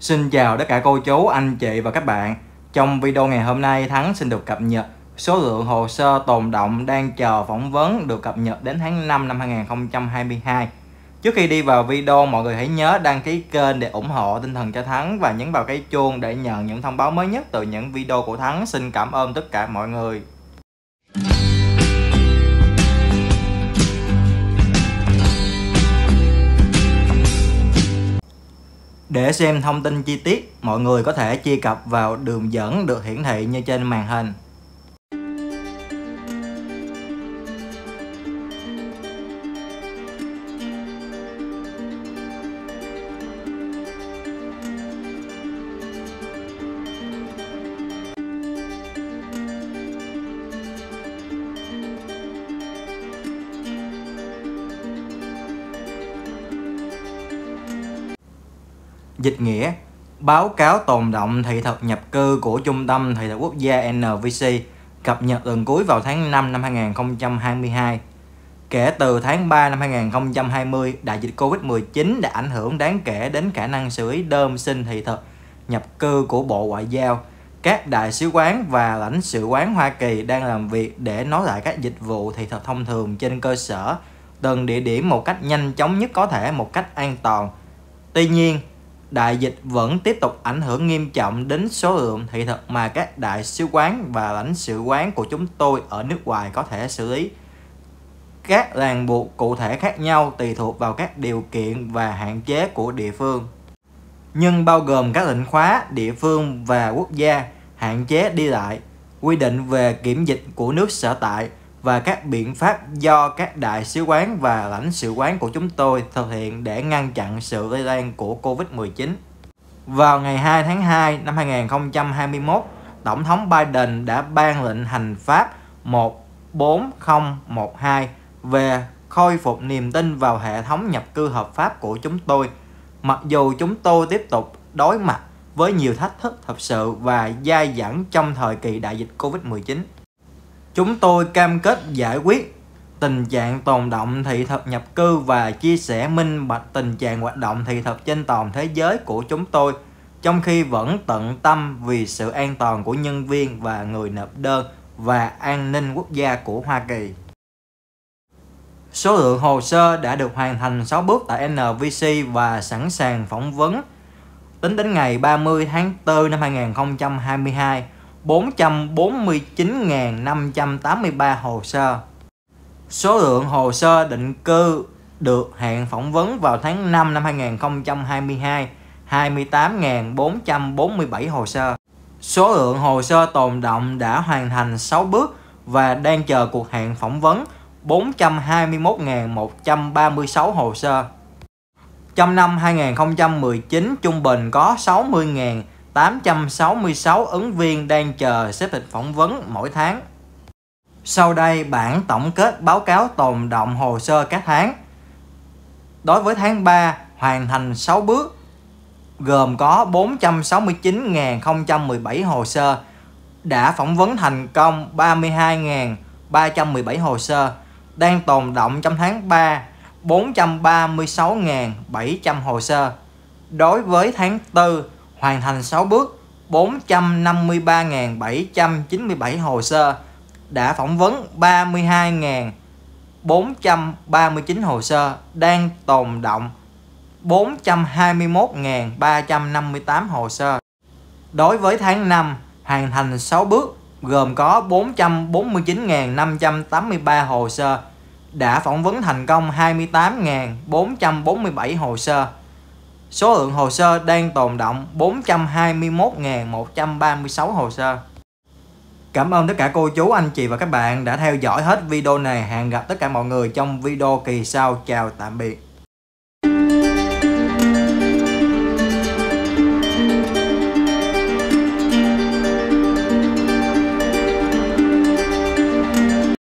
Xin chào tất cả cô chú, anh chị và các bạn Trong video ngày hôm nay Thắng xin được cập nhật số lượng hồ sơ tồn động đang chờ phỏng vấn được cập nhật đến tháng 5 năm 2022 Trước khi đi vào video mọi người hãy nhớ đăng ký kênh để ủng hộ tinh thần cho Thắng và nhấn vào cái chuông để nhận những thông báo mới nhất từ những video của Thắng Xin cảm ơn tất cả mọi người Để xem thông tin chi tiết, mọi người có thể truy cập vào đường dẫn được hiển thị như trên màn hình. Dịch nghĩa Báo cáo tồn động thị thực nhập cư của Trung tâm Thị thực Quốc gia NVC cập nhật lần cuối vào tháng 5 năm 2022. Kể từ tháng 3 năm 2020, đại dịch Covid-19 đã ảnh hưởng đáng kể đến khả năng xử lý đơn xin thị thực nhập cư của Bộ Ngoại giao. Các đại sứ quán và lãnh sự quán Hoa Kỳ đang làm việc để nối lại các dịch vụ thị thực thông thường trên cơ sở từng địa điểm một cách nhanh chóng nhất có thể một cách an toàn. Tuy nhiên, đại dịch vẫn tiếp tục ảnh hưởng nghiêm trọng đến số lượng thị thực mà các đại sứ quán và lãnh sự quán của chúng tôi ở nước ngoài có thể xử lý. Các ràng buộc cụ thể khác nhau tùy thuộc vào các điều kiện và hạn chế của địa phương. Nhưng bao gồm các lệnh khóa, địa phương và quốc gia, hạn chế đi lại, quy định về kiểm dịch của nước sở tại – và các biện pháp do các đại sứ quán và lãnh sự quán của chúng tôi thực hiện để ngăn chặn sự lây lan của Covid-19. Vào ngày 2 tháng 2 năm 2021, Tổng thống Biden đã ban lệnh hành pháp 14012 về khôi phục niềm tin vào hệ thống nhập cư hợp pháp của chúng tôi. Mặc dù chúng tôi tiếp tục đối mặt với nhiều thách thức thật sự và dai dẳng trong thời kỳ đại dịch Covid-19. Chúng tôi cam kết giải quyết tình trạng tồn động thị thực nhập cư và chia sẻ minh bạch tình trạng hoạt động thị thực trên toàn thế giới của chúng tôi trong khi vẫn tận tâm vì sự an toàn của nhân viên và người nộp đơn và an ninh quốc gia của Hoa Kỳ. Số lượng hồ sơ đã được hoàn thành 6 bước tại NVC và sẵn sàng phỏng vấn. Tính đến ngày 30 tháng 4 năm 2022, 449.583 hồ sơ. Số lượng hồ sơ định cư được hẹn phỏng vấn vào tháng 5 năm 2022 28.447 hồ sơ. Số lượng hồ sơ tồn động đã hoàn thành 6 bước và đang chờ cuộc hẹn phỏng vấn 421.136 hồ sơ. Trong năm 2019, trung bình có 60.000 866 ứng viên đang chờ xếp lịch phỏng vấn mỗi tháng. Sau đây bản tổng kết báo cáo tồn động hồ sơ các tháng. Đối với tháng 3, hoàn thành 6 bước, gồm có 469.017 hồ sơ, đã phỏng vấn thành công 32.317 hồ sơ, đang tồn động trong tháng 3 436.700 hồ sơ. Đối với tháng 4, hoàn thành 6 bước 453.797 hồ sơ, đã phỏng vấn 32.439 hồ sơ, đang tồn động 421.358 hồ sơ. Đối với tháng 5, hoàn thành 6 bước gồm có 449.583 hồ sơ, đã phỏng vấn thành công 28.447 hồ sơ, Số lượng hồ sơ đang tồn động 421.136 hồ sơ. Cảm ơn tất cả cô chú, anh chị và các bạn đã theo dõi hết video này. Hẹn gặp tất cả mọi người trong video kỳ sau. Chào tạm biệt.